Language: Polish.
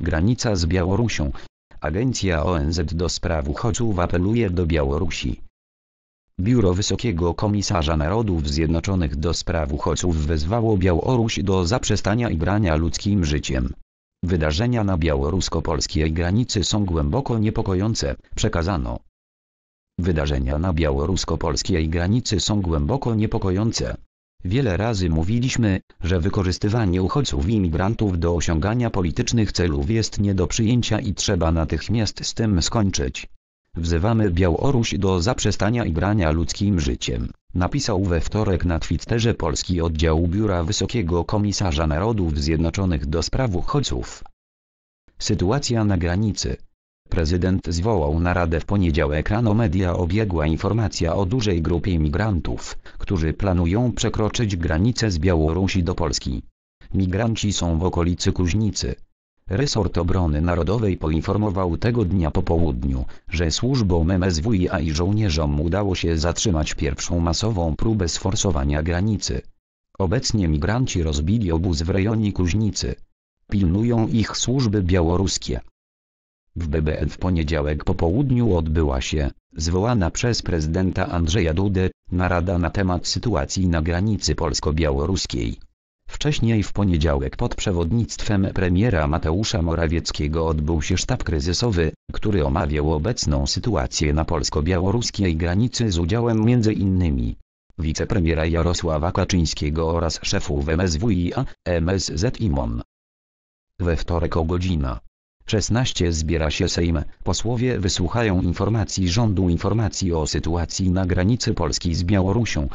granica z Białorusią. Agencja ONZ do spraw uchodźców apeluje do Białorusi. Biuro Wysokiego Komisarza Narodów Zjednoczonych do spraw uchodźców wezwało Białoruś do zaprzestania igrania ludzkim życiem. Wydarzenia na białorusko-polskiej granicy są głęboko niepokojące, przekazano. Wydarzenia na białorusko-polskiej granicy są głęboko niepokojące, Wiele razy mówiliśmy, że wykorzystywanie uchodźców i imigrantów do osiągania politycznych celów jest nie do przyjęcia i trzeba natychmiast z tym skończyć. Wzywamy Białoruś do zaprzestania igrania ludzkim życiem, napisał we wtorek na Twitterze polski oddział Biura Wysokiego Komisarza Narodów Zjednoczonych do Spraw Uchodźców. Sytuacja na granicy, Prezydent zwołał naradę w poniedziałek rano media obiegła informacja o dużej grupie migrantów, którzy planują przekroczyć granicę z Białorusi do Polski. Migranci są w okolicy Kuźnicy. Resort Obrony Narodowej poinformował tego dnia po południu, że służbom MSWiA i żołnierzom udało się zatrzymać pierwszą masową próbę sforsowania granicy. Obecnie migranci rozbili obóz w rejonie Kuźnicy. Pilnują ich służby białoruskie. W BBN w poniedziałek po południu odbyła się, zwołana przez prezydenta Andrzeja Dudę, narada na temat sytuacji na granicy polsko-białoruskiej. Wcześniej w poniedziałek pod przewodnictwem premiera Mateusza Morawieckiego odbył się sztab kryzysowy, który omawiał obecną sytuację na polsko-białoruskiej granicy z udziałem m.in. wicepremiera Jarosława Kaczyńskiego oraz szefów MSWiA, MSZ i MON. We wtorek o godzina 16 zbiera się Sejm, posłowie wysłuchają informacji rządu informacji o sytuacji na granicy Polski z Białorusią,